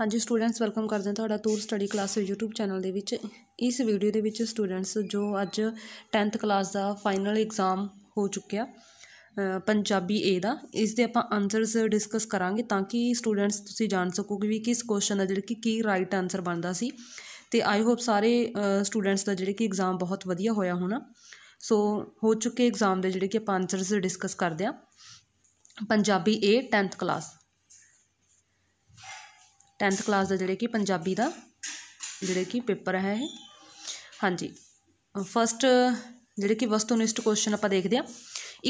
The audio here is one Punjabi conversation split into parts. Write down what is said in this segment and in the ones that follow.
ਹਾਂਜੀ ਸਟੂਡੈਂਟਸ ਵੈਲਕਮ ਕਰਦੇ ਹਾਂ ਤੁਹਾਡਾ tour study class YouTube channel ਦੇ ਵਿੱਚ ਇਸ ਵੀਡੀਓ ਦੇ ਵਿੱਚ ਸਟੂਡੈਂਟਸ ਜੋ ਅੱਜ 10th ਕਲਾਸ ਦਾ ਫਾਈਨਲ ਐਗਜ਼ਾਮ ਹੋ ਚੁੱਕਿਆ ਪੰਜਾਬੀ A ਦਾ ਇਸ ਦੇ ਆਪਾਂ ਆਨਸਰਸ ਡਿਸਕਸ ਕਰਾਂਗੇ ਤਾਂ ਕਿ ਸਟੂਡੈਂਟਸ ਤੁਸੀਂ ਜਾਣ ਸਕੋਗੇ ਵੀ ਕਿਸ ਕੁਐਸਚਨ ਦਾ ਜਿਹੜਾ ਕਿ ਕੀ ਰਾਈਟ ਆਨਸਰ ਬਣਦਾ ਸੀ ਤੇ ਆਈ ਹੋਪ ਸਾਰੇ ਸਟੂਡੈਂਟਸ ਦਾ ਜਿਹੜੇ ਕਿ ਐਗਜ਼ਾਮ ਬਹੁਤ ਵਧੀਆ ਹੋਇਆ ਹੋਣਾ ਸੋ ਹੋ ਚੁੱਕੇ ਐਗਜ਼ਾਮ ਦੇ ਜਿਹੜੇ ਕਿ ਆਪਾਂ ਆਨਸਰਸ ਡਿਸਕਸ ਕਰਦੇ ਆ Punjabi A 10th class 10th class ਦਾ ਜਿਹੜੇ ਕਿ ਪੰਜਾਬੀ ਦਾ ਜਿਹੜੇ ਕਿ ਪੇਪਰ ਹੈ ਇਹ ਹਾਂਜੀ ਫਸਟ ਜਿਹੜੇ ਕਿ ਵਸਤੂਨਿਸ਼ਟ ਕੁਐਸਚਨ ਆਪਾਂ ਦੇਖਦੇ ਆ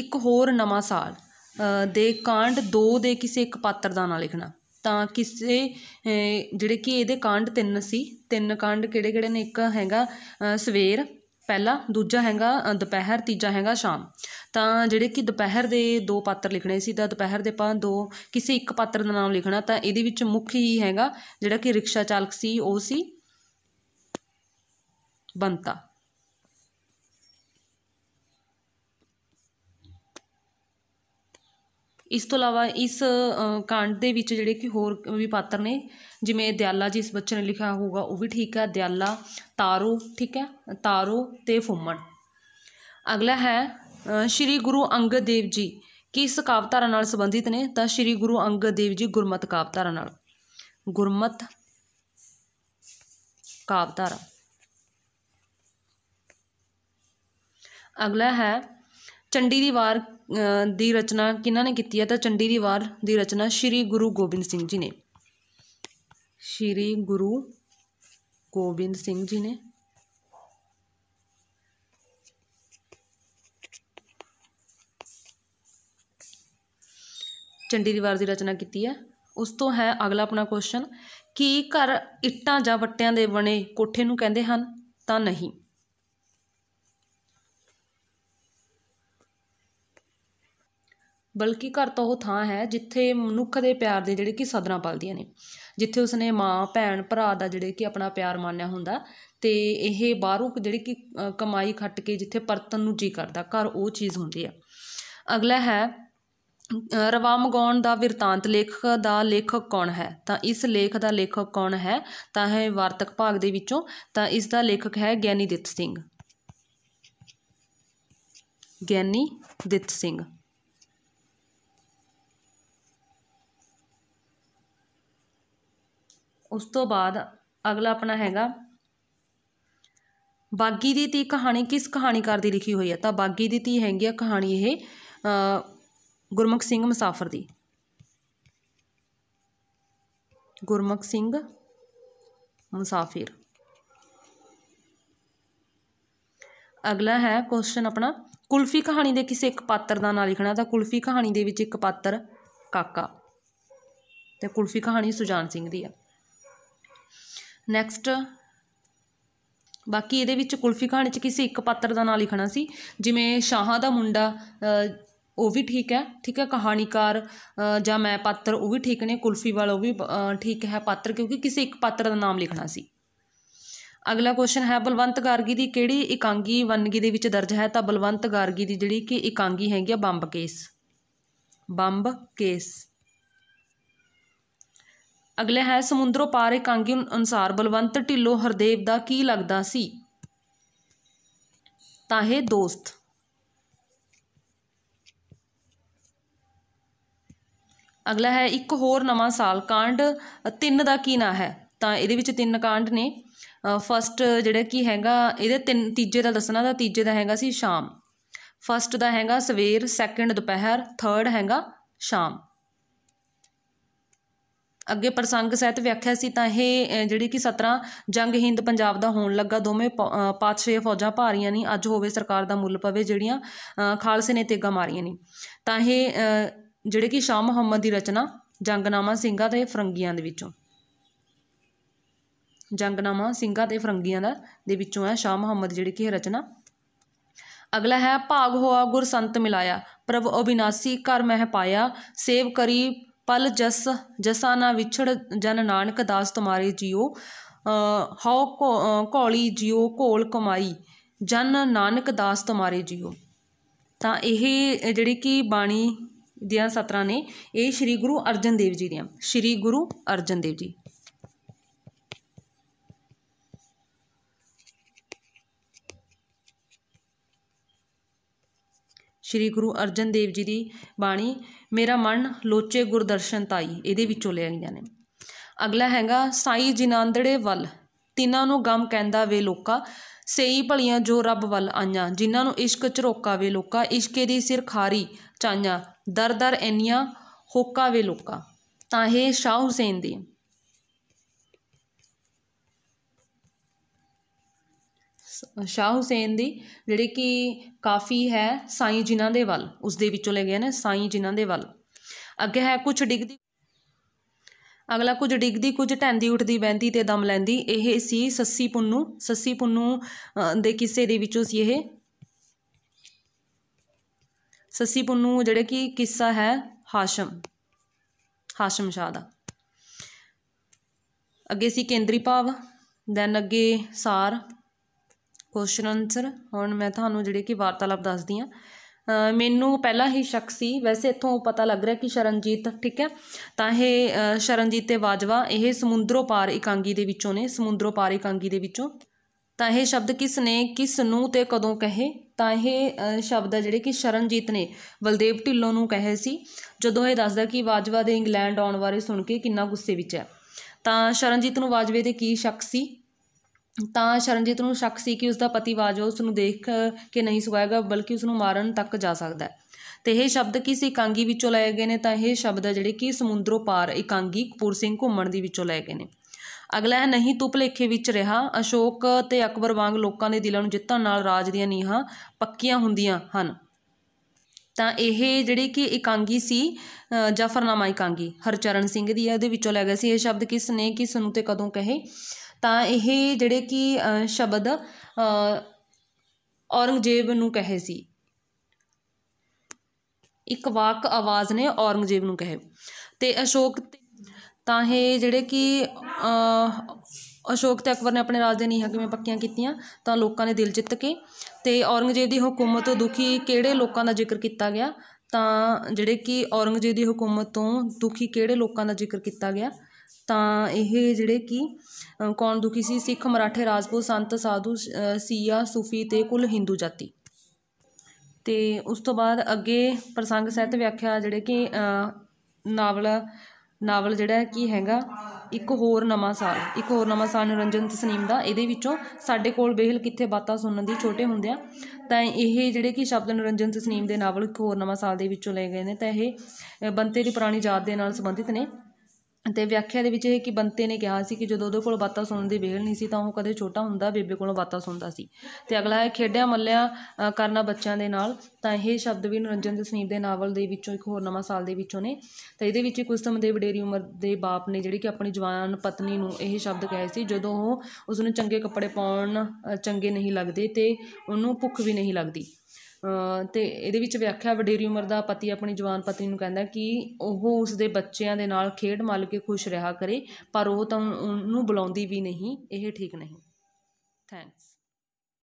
ਇੱਕ ਹੋਰ ਨਵਾਂ ਸਾਲ ਦੇ ਕਾਂਡ 2 ਦੇ ਕਿਸੇ ਇੱਕ ਪਾਤਰ ਦਾ ਨਾਂ ਲਿਖਣਾ ਤਾਂ ਕਿਸੇ ਜਿਹੜੇ ਕਿ ਇਹਦੇ ਕਾਂਡ ਤਿੰਨ ਸੀ ਤਿੰਨ ਕਾਂਡ ਕਿਹੜੇ ਕਿਹੜੇ ਨੇ ਇੱਕ ਹੈਗਾ ਸਵੇਰ ਪਹਿਲਾ ਦੂਜਾ ਹੈਗਾ ਦੁਪਹਿਰ ਤੀਜਾ ਹੈਗਾ ਸ਼ਾਮ ਤਾਂ ਜਿਹੜੇ ਕਿ ਦੁਪਹਿਰ ਦੇ ਦੋ ਪਾਤਰ ਲਿਖਣੇ ਸੀ ਤਾਂ ਦੁਪਹਿਰ ਦੇ ਪਾ ਦੋ ਕਿਸੇ ਇੱਕ ਪਾਤਰ ਦਾ ਨਾਮ ਲਿਖਣਾ ਤਾਂ ਇਹਦੇ ਵਿੱਚ ਮੁੱਖ ਹੀ ਹੈਗਾ ਜਿਹੜਾ ਕਿ ਰਿਕਸ਼ਾ ਚਾਲਕ ਸੀ ਉਹ ਸੀ ਬੰਤਾ ਇਸ ਤੋਂ ਇਲਾਵਾ ਇਸ ਕਾਂਡ ਦੇ ਵਿੱਚ ਜਿਹੜੇ ਕਿ ਹੋਰ ਵੀ ਪਾਤਰ ਨੇ ਜਿਵੇਂ ਦਿਆਲਾ ਜੀ ਇਸ ਬੱਚੇ ਨੇ ਲਿਖਿਆ ਹੋਊਗਾ ਉਹ ਵੀ ਠੀਕ ਹੈ ਦਿਆਲਾ ਤਾਰੂ ਠੀਕ ਹੈ ਤਾਰੂ ਤੇ ਫੁੰਮਣ ਅਗਲਾ ਹੈ ਸ਼੍ਰੀ ਗੁਰੂ ਅੰਗਦ ਦੇਵ ਜੀ ਕਿਸ ਕਾਵਤਾਰਾ ਨਾਲ ਸੰਬੰਧਿਤ ਨੇ ਤਾਂ ਸ਼੍ਰੀ ਗੁਰੂ ਅੰਗਦ ਦੇਵ ਜੀ ਗੁਰਮਤ ਕਾਵਤਾਰਾ ਨਾਲ ਗੁਰਮਤ ਕਾਵਤਾਰਾ ਅਗਲਾ ਹੈ ਚੰਡੀ ਦੀ ਵਾਰ ਦੀ ਰਚਨਾ ਕਿਹਨਾਂ ਨੇ ਕੀਤੀ ਹੈ ਤਾਂ ਚੰਡੀ ਦੀ ਵਾਰ ਦੀ ਰਚਨਾ ਸ੍ਰੀ ਗੁਰੂ ਗੋਬਿੰਦ ਸਿੰਘ ਜੀ ਨੇ ਸ੍ਰੀ ਗੁਰੂ ਗੋਬਿੰਦ ਸਿੰਘ ਜੀ ਨੇ ਚੰਡੀ ਦੀ ਵਾਰ ਦੀ ਰਚਨਾ ਕੀਤੀ ਹੈ ਉਸ ਤੋਂ ਹੈ ਅਗਲਾ ਆਪਣਾ ਕੁਐਸਚਨ ਕੀ ਘਰ ਇੱਟਾਂ ਜਾਂ ਵੱਟਿਆਂ ਦੇ ਬਣੇ ਕੋਠੇ ਨੂੰ ਕਹਿੰਦੇ ਹਨ ਤਾਂ ਨਹੀਂ ਬਲਕਿ ਘਰ ਤਾਂ ਉਹ ਥਾਂ ਹੈ ਜਿੱਥੇ ਮਨੁੱਖ ਦੇ ਪਿਆਰ ਦੇ ਜਿਹੜੇ ਕਿ ਸਦਰਾਂ ਪਲਦੀਆਂ ਨੇ ਜਿੱਥੇ ਉਸਨੇ ਮਾਂ ਭੈਣ ਭਰਾ ਦਾ ਜਿਹੜੇ ਕਿ ਆਪਣਾ ਪਿਆਰ ਮਾਨਿਆ ਹੁੰਦਾ ਤੇ ਇਹ ਬਾਹਰੋਂ ਜਿਹੜੇ ਕਿ ਕਮਾਈ ਖੱਟ ਕੇ ਜਿੱਥੇ ਪਰਤਨ ਨੂੰ ਜੀ ਕਰਦਾ ਘਰ ਉਹ ਚੀਜ਼ ਹੁੰਦੀ ਆ ਅਗਲਾ ਹੈ ਰਵਾ ਮਗਾਉਣ ਦਾ ਵਿਰਤਾਂਤ ਲੇਖਕ ਦਾ ਲੇਖਕ ਕੌਣ ਹੈ ਤਾਂ ਇਸ ਲੇਖ ਦਾ ਲੇਖਕ ਕੌਣ ਹੈ ਤਾਂ ਹੈ ਵਾਰਤਕ ਭਾਗ ਦੇ ਵਿੱਚੋਂ ਤਾਂ ਇਸ ਦਾ ਲੇਖਕ ਹੈ ਗਿਆਨੀ ਦਿੱਤ ਸਿੰਘ ਗਿਆਨੀ ਦਿੱਤ ਸਿੰਘ ਉਸ ਤੋਂ ਬਾਅਦ ਅਗਲਾ ਆਪਣਾ ਹੈਗਾ ਬਾਗੀ ਦੀ ਧੀ ਕਹਾਣੀ ਕਿਸ ਕਹਾਣੀਕਾਰ ਦੀ ਲਿਖੀ ਹੋਈ ਹੈ ਤਾਂ ਬਾਗੀ ਦੀ ਧੀ ਹੈਗੀ ਆ ਕਹਾਣੀ ਇਹ ਗੁਰਮੁਖ ਸਿੰਘ ਮੁਸਾਫਰ ਦੀ ਗੁਰਮੁਖ ਸਿੰਘ ਮੁਸਾਫਿਰ ਅਗਲਾ ਹੈ ਕੁਐਸਚਨ ਆਪਣਾ ਕੁਲਫੀ ਕਹਾਣੀ ਦੇ ਕਿਸੇ ਇੱਕ ਪਾਤਰ ਦਾ ਨਾਮ ਲਿਖਣਾ ਤਾਂ ਕੁਲਫੀ ਕਹਾਣੀ ਦੇ ਵਿੱਚ ਇੱਕ ਪਾਤਰ ਕਾਕਾ ਤੇ ਕੁਲਫੀ ਕਹਾਣੀ ਸੁਜਾਨ ਸਿੰਘ ਦੀ ਆ ਨੈਕਸਟ ਬਾਕੀ ਇਹਦੇ ਵਿੱਚ ਕੁਲਫੀ ਕਹਾਣੀ 'ਚ ਕਿਸੇ ਇੱਕ ਪਾਤਰ ਦਾ ਨਾਂ ਲਿਖਣਾ ਸੀ ਜਿਵੇਂ ਸ਼ਾਹਾਂ ਦਾ ਮੁੰਡਾ ਉਹ ਵੀ ਠੀਕ ਹੈ ਠੀਕ ਹੈ ਕਹਾਣੀਕਾਰ ਜਾਂ ਮੈਂ ਪਾਤਰ ਉਹ ਵੀ ਠੀਕ ਨੇ ਕੁਲਫੀ ਵਾਲਾ ਉਹ ਵੀ ਠੀਕ ਹੈ ਪਾਤਰ ਕਿਉਂਕਿ ਕਿਸੇ ਇੱਕ ਪਾਤਰ ਦਾ ਨਾਮ ਲਿਖਣਾ ਸੀ ਅਗਲਾ ਕੁਐਸਚਨ ਹੈ ਬਲਵੰਤ ਗਾਰਗੀ ਦੀ ਕਿਹੜੀ ਇਕਾਂਗੀ ਵੰਨਗੀ ਦੇ ਵਿੱਚ ਦਰਜ ਹੈ ਤਾਂ ਬਲਵੰਤ ਗਾਰਗੀ ਦੀ ਜਿਹੜੀ ਕਿ ਇਕਾਂਗੀ ਹੈਗੀ ਆ ਬੰਬ ਕੇਸ ਬੰਬ ਕੇਸ ਅਗਲਾ ਹੈ ਸਮੁੰਦਰੋਂ ਪਾਰ ਇੱਕ ਅੰਗੀ ਅਨੁਸਾਰ ਬਲਵੰਤ ਢਿੱਲੋਂ ਹਰਦੇਵ ਦਾ ਕੀ ਲੱਗਦਾ ਸੀ ਤਾਂ ਇਹ ਦੋਸਤ ਅਗਲਾ ਹੈ ਇੱਕ ਹੋਰ ਨਵਾਂ ਸਾਲ ਕਾਂਡ ਤਿੰਨ ਦਾ ਕੀ ਨਾਂ ਹੈ ਤਾਂ ਇਹਦੇ ਵਿੱਚ ਤਿੰਨ ਕਾਂਡ ਨੇ ਫਸਟ ਜਿਹੜਾ ਕੀ ਹੈਗਾ ਇਹਦੇ ਤਿੰਨ ਤੀਜੇ ਦਾ ਦੱਸਣਾ ਦਾ ਤੀਜੇ ਦਾ ਹੈਗਾ ਸੀ ਸ਼ਾਮ ਫਸਟ ਦਾ ਹੈਗਾ ਸਵੇਰ ਸੈਕੰਡ ਦੁਪਹਿਰ ਥਰਡ ਹੈਗਾ ਸ਼ਾਮ ਅੱਗੇ ਪ੍ਰਸੰਗ ਸਹਿਤ ਵਿਆਖਿਆ ਸੀ ਤਾਂ ਇਹ ਜਿਹੜੀ ਕਿ 17 ਜੰਗ ਹਿੰਦ ਪੰਜਾਬ ਦਾ ਹੋਣ ਲੱਗਾ ਦੋਵੇਂ ਪਾਤਸ਼ਾਹ ਫੌਜਾਂ ਭਾਰੀਆਂ ਨਹੀਂ ਅੱਜ ਹੋਵੇ ਸਰਕਾਰ ਦਾ ਮੁੱਲ ਪਵੇ ਜਿਹੜੀਆਂ ਖਾਲਸੇ ਨੇ ਤੇਗਾ ਮਾਰੀਆਂ ਨਹੀਂ ਤਾਂ ਇਹ ਜਿਹੜੇ ਕਿ ਸ਼ਾਹ ਮੁਹੰਮਦ ਦੀ ਰਚਨਾ ਜੰਗਨਾਮਾ ਸਿੰਘਾਂ ਤੇ ਫਰੰਗੀਆਂ ਦੇ ਵਿੱਚੋਂ ਜੰਗਨਾਮਾ ਸਿੰਘਾਂ ਤੇ ਫਰੰਗੀਆਂ ਦਾ ਦੇ ਵਿੱਚੋਂ ਹੈ ਸ਼ਾਹ ਮੁਹੰਮਦ ਜਿਹੜੀ ਕਿ ਇਹ ਰਚਨਾ ਅਗਲਾ ਹੈ ਭਾਗ ਹੋਆ ਗੁਰ ਸੰਤ ਮਿਲਾਇਆ ਪ੍ਰਭ ਅਬਿਨਾਸੀ ਕਰ ਮਹਿ ਪਾਇਆ ਸੇਵ ਕਰੀ ਪਲ ਜਸ ਜਸਾ ਨਾ ਵਿਛੜ ਜਨ ਨਾਨਕ ਦਾਸ ਤੁਮਾਰੇ ਜਿਉ ਹਉ ਕੋਲੀ ਜਿਉ ਕੋਲ ਕਮਾਈ ਜਨ ਨਾਨਕ ਦਾਸ ਤੁਮਾਰੇ ਜਿਉ ਤਾਂ ਇਹ ਜਿਹੜੀ ਕਿ ਬਾਣੀ ਦੀਆਂ ਸਤਰਾਂ ਨੇ ਇਹ ਸ੍ਰੀ ਗੁਰੂ ਅਰਜਨ ਦੇਵ ਜੀ ਦੀਆਂ ਸ੍ਰੀ ਗੁਰੂ ਅਰਜਨ ਦੇਵ ਜੀ ਸ਼੍ਰੀ ਗੁਰੂ ਅਰਜਨ ਦੇਵ ਜੀ ਦੀ ਬਾਣੀ ਮੇਰਾ ਮਨ ਲੋਚੇ ਗੁਰਦਰਸ਼ਨ ਤਾਈ ਇਹਦੇ ਵਿੱਚੋਂ ਲਿਆ ਗਈਆਂ ਨੇ ਅਗਲਾ ਹੈਗਾ ਸਾਈ ਜਿਨਾਂਦੜੇ ਵੱਲ ਤਿਨਾਂ ਨੂੰ ਗਮ ਕਹਿੰਦਾ ਵੇ ਲੋਕਾ ਸਈ ਭਲੀਆਂ ਜੋ ਰੱਬ ਵੱਲ ਆਈਆਂ ਜਿਨ੍ਹਾਂ ਨੂੰ ਇਸ਼ਕ ਝਰੋਕਾ ਵੇ ਲੋਕਾ ਇਸ਼ਕੇ ਦੀ ਸਿਰ ਖਾਰੀ ਚਾਈਆਂ ਦਰਦਰ ਐਨੀਆਂ ਹੋਕਾ ਵੇ ਲੋਕਾ ਤਾਂ ਇਹ ਸ਼ਾਹ ਹੁਸੈਨ ਦੀ ਸ਼ਾਹ ਹੁਸੈਨ ਦੀ ਜਿਹੜੇ ਕਿ ਕਾਫੀ ਹੈ ਸਾਈਂ ਜਿਨ੍ਹਾਂ ਦੇ ਵੱਲ ਉਸ ਦੇ ਵਿੱਚੋਂ ਲੈ ਗਏ ਨੇ ਸਾਈਂ ਜਿਨ੍ਹਾਂ ਦੇ ਵੱਲ ਅੱਗੇ ਹੈ ਕੁਝ ਡਿੱਗਦੀ ਅਗਲਾ ਕੁਝ ਡਿੱਗਦੀ ਕੁਝ ਟੈਂਦੀ ਉੱਠਦੀ ਬੈਂਦੀ ਤੇ ਦਮ ਲੈਂਦੀ ਇਹ ਸੀ ਸੱਸੀ ਪੁੰਨੂ ਸੱਸੀ ਪੁੰਨੂ ਦੇ ਕਿਸੇ ਦੇ ਵਿੱਚੋਂ ਸੀ ਇਹ ਸੱਸੀ ਪੁੰਨੂ ਜਿਹੜੇ ਕਿ ਕਿੱਸਾ ਹੈ ਹਾਸ਼ਮ ਹਾਸ਼ਮ ਸ਼ਾਹ ਦਾ ਅੱਗੇ ਸੀ ਕੇਂਦਰੀ ਭਾਵ ਦੈਨ ਅੱਗੇ ਸਾਰ ਕੁਐਸਚਨ ਆਨਸਰ ਹੁਣ ਮੈਂ ਤੁਹਾਨੂੰ ਜਿਹੜੇ ਕਿ ਵਾਰਤਾਲਾਪ ਦੱਸਦੀ ਆ ਮੈਨੂੰ ਪਹਿਲਾਂ ਹੀ ਸ਼ੱਕ ਸੀ ਵੈਸੇ ਇੱਥੋਂ ਪਤਾ ਲੱਗ ਰਿਹਾ ਕਿ ਸ਼ਰਨਜੀਤ ਠੀਕ ਹੈ ਤਾਂ ਇਹ ਸ਼ਰਨਜੀਤ ਤੇ ਬਾਜਵਾ ਇਹ ਸਮੁੰਦਰੋਂ ਪਾਰ ਇਕਾਂਗੀ ਦੇ ਵਿੱਚੋਂ ਨੇ ਸਮੁੰਦਰੋਂ ਪਾਰ ਇਕਾਂਗੀ ਦੇ ਵਿੱਚੋਂ ਤਾਂ ਇਹ ਸ਼ਬਦ ਕਿਸ ਨੇ ਕਿਸ ਨੂੰ ਤੇ ਕਦੋਂ ਕਹੇ ਤਾਂ ਇਹ ਸ਼ਬਦ ਆ ਜਿਹੜੇ ਕਿ ਸ਼ਰਨਜੀਤ ਨੇ ਬਲਦੇਵ ਢਿੱਲੋਂ ਨੂੰ ਕਹੇ ਸੀ ਜਦੋਂ ਇਹ ਦੱਸਦਾ ਕਿ ਬਾਜਵਾ ਦੇ ਇੰਗਲੈਂਡ ਆਉਣ ਬਾਰੇ ਸੁਣ ਕੇ ਕਿੰਨਾ ਗੁੱਸੇ ਵਿੱਚ ਹੈ ਤਾਂ ਸ਼ਰਨਜੀਤ ਨੂੰ ਬਾਜਵੇ ਦੇ ਕੀ ਸ਼ੱਕ ਸੀ ਤਾਂ ਸ਼ਰਨਜੀਤ ਨੂੰ ਸ਼ੱਕ ਸੀ ਕਿ ਉਸ ਦਾ ਪਤੀ ਬਾਜਵਾ ਉਸ ਨੂੰ ਦੇਖ ਕੇ ਨਹੀਂ ਸੁਗਾਏਗਾ ਬਲਕਿ ਉਸ ਨੂੰ ਮਾਰਨ ਤੱਕ ਜਾ ਸਕਦਾ ਹੈ ਤੇ ਇਹ ਸ਼ਬਦ ਕਿਸ ਇਕਾਂਗੀ ਵਿੱਚੋਂ ਲਏ ਗਏ ਨੇ ਤਾਂ ਇਹ ਸ਼ਬਦ ਹੈ ਜਿਹੜੇ ਕਿ ਸਮੁੰਦਰੋਂ ਪਾਰ ਇਕਾਂਗੀ ਕਪੂਰ ਸਿੰਘ ਘੁੰਮਣ ਦੀ ਵਿੱਚੋਂ ਲਏ ਗਏ ਨੇ ਅਗਲਾ ਹੈ ਨਹੀਂ ਤੂੰ ਭਲੇਖੇ ਵਿੱਚ ਰਿਹਾ ਅਸ਼ੋਕ ਤੇ ਅਕਬਰ ਵਾਂਗ ਲੋਕਾਂ ਦੇ ਦਿਲਾਂ ਨੂੰ ਜਿੱਤਣ ਨਾਲ ਰਾਜ ਦੀਆਂ ਨੀਹਾਂ ਪੱਕੀਆਂ ਹੁੰਦੀਆਂ ਹਨ ਤਾਂ ਇਹ ਜਿਹੜੇ ਕਿ ਇਕਾਂਗੀ ਸੀ ਜਾਫਰਨਾਮਾ ਇਕਾਂਗੀ ਹਰਚਰਨ ਸਿੰਘ ਦੀ ਹੈ ਉਹਦੇ ਵਿੱਚੋਂ ਲੈ ਗਿਆ ਸੀ ਇਹ ਸ਼ਬਦ ਕਿਸ ਨੇ ਕਿਸ ਨੂੰ ਤੇ ਕਦੋਂ ਕਹੇ ਤਾਂ ਇਹ ਜਿਹੜੇ ਕਿ ਸ਼ਬਦ ਔਰੰਗਜ਼ੇਬ ਨੂੰ ਕਹੇ ਸੀ ਇੱਕ ਵਾਕ ਆਵਾਜ਼ ਨੇ ਔਰੰਗਜ਼ੇਬ ਨੂੰ ਕਹੇ ਤੇ ਅਸ਼ੋਕ ਤਾਂ ਇਹ ਜਿਹੜੇ ਕਿ ਅਸ਼ੋਕ ਤੇ ਅਕਬਰ ਨੇ ਆਪਣੇ ਰਾਜ ਦੇ ਨੀਹਾਂ ਕਿਵੇਂ ਪੱਕੀਆਂ ਕੀਤੀਆਂ ਤਾਂ ਲੋਕਾਂ ਨੇ ਦਿਲ ਜਿੱਤ ਕੇ ਤੇ ਔਰੰਗਜ਼ੇਬ ਦੀ ਹਕੂਮਤ ਤੋਂ ਦੁਖੀ ਕਿਹੜੇ ਲੋਕਾਂ ਦਾ ਜ਼ਿਕਰ ਕੀਤਾ ਗਿਆ ਤਾਂ ਜਿਹੜੇ ਕਿ ਔਰੰਗਜ਼ੇਬ ਦੀ ਹਕੂਮਤ ਤੋਂ ਦੁਖੀ ਕਿਹੜੇ ਲੋਕਾਂ ਦਾ ਜ਼ਿਕਰ ਕੀਤਾ ਗਿਆ ਤਾਂ ਇਹ ਜਿਹੜੇ ਕਿ ਕੌਣ ਦੁਖੀ ਸੀ ਸਿੱਖ ਮਰਾਠੇ ਰਾਜਪੂਤ ਸੰਤ ਸਾਧੂ ਸੀਆ ਸੂਫੀ ਤੇ ਕੁੱਲ ਹਿੰਦੂ ਜਾਤੀ ਤੇ ਉਸ ਤੋਂ ਬਾਅਦ ਅੱਗੇ ਪ੍ਰਸੰਗ ਸਹਿਤ ਵਿਆਖਿਆ ਜਿਹੜੇ ਕਿ ਨਾਵਲ ਨਾਵਲ ਜਿਹੜਾ ਕੀ ਹੈਗਾ ਇੱਕ ਹੋਰ ਨਵਾਂ ਸਾਲ ਇੱਕ ਹੋਰ ਨਵਾਂ ਸਾਲ ਨਿਰੰਜਨ ਤਸਨੀਮ ਦਾ ਇਹਦੇ ਵਿੱਚੋਂ ਸਾਡੇ ਕੋਲ ਬੇਹਲ ਕਿੱਥੇ ਬਾਤਾਂ ਸੁਣਨ ਦੀ ਛੋਟੇ ਹੁੰਦੇ ਆ ਤਾਂ ਇਹ ਜਿਹੜੇ ਕਿ ਸ਼ਬਦ ਨਿਰੰਜਨ ਤਸਨੀਮ ਦੇ ਨਾਵਲ ਇੱਕ ਹੋਰ ਨਵਾਂ ਸਾਲ ਦੇ ਵਿੱਚੋਂ ਲਏ ਗਏ ਨੇ ਤਾਂ ਇਹ ਬੰਤੇ ਦੀ ਪੁਰਾਣੀ ਯਾਦ ਦੇ ਨਾਲ ਸੰਬੰਧਿਤ ਨੇ ਤੇ ਵਿਆਖਿਆ ਦੇ ਵਿੱਚ ਇਹ ਕਿ ਬੰਤੇ ਨੇ ਕਿਹਾ ਸੀ ਕਿ ਜਦੋਂ ਉਹਦੇ ਕੋਲ ਬਾਤਾਂ ਸੁਣਨ ਦੀ ਵੇਲ ਨਹੀਂ ਸੀ ਤਾਂ ਉਹ ਕਦੇ ਛੋਟਾ ਹੁੰਦਾ ਬੇਬੇ ਕੋਲੋਂ ਬਾਤਾਂ ਸੁਣਦਾ ਸੀ ਤੇ ਅਗਲਾ ਹੈ ਖੇਡਿਆ ਮੱਲਿਆ ਕਰਨਾ ਬੱਚਿਆਂ ਦੇ ਨਾਲ ਤਾਂ ਇਹ ਸ਼ਬਦ ਵੀ ਨਿਰੰਜਨ ਦੇ ਸਨੀਪ ਦੇ ਨਾਵਲ ਦੇ ਵਿੱਚੋਂ ਇੱਕ ਹੋਰ ਨਵਾਂ ਸਾਲ ਦੇ ਵਿੱਚੋਂ ਨੇ ਤਾਂ ਇਹਦੇ ਵਿੱਚ ਕੁਸਤਮ ਦੇ ਵਡੇਰੀ ਉਮਰ ਦੇ ਬਾਪ ਨੇ ਜਿਹੜੀ ਕਿ ਆਪਣੀ ਜਵਾਨ ਪਤਨੀ ਨੂੰ ਇਹ ਸ਼ਬਦ ਕਹੇ ਸੀ ਜਦੋਂ ਉਹ ਉਸ ਨੂੰ ਚੰਗੇ ਕੱਪੜੇ ਪਾਉਣ ਚੰਗੇ ਨਹੀਂ ਲੱਗਦੇ ਤੇ ਉਹਨੂੰ ਭੁੱਖ ਵੀ ਨਹੀਂ ਲੱਗਦੀ ਤੇ ਇਹਦੇ ਵਿੱਚ ਵਿਆਖਿਆ ਵਡੇਰੀ ਉਮਰ ਦਾ ਪਤੀ ਆਪਣੀ ਜਵਾਨ ਪਤਨੀ ਨੂੰ ਕਹਿੰਦਾ ਕਿ ਉਹ ਉਸਦੇ ਬੱਚਿਆਂ ਦੇ ਨਾਲ ਖੇਡ ਮਲ ਕੇ ਖੁਸ਼ ਰਿਹਾ ਕਰੇ ਪਰ ਉਹ ਤਾਂ ਉਹਨੂੰ ਬੁਲਾਉਂਦੀ ਵੀ ਨਹੀਂ ਇਹ ਠੀਕ ਨਹੀਂ ਥੈਂਕਸ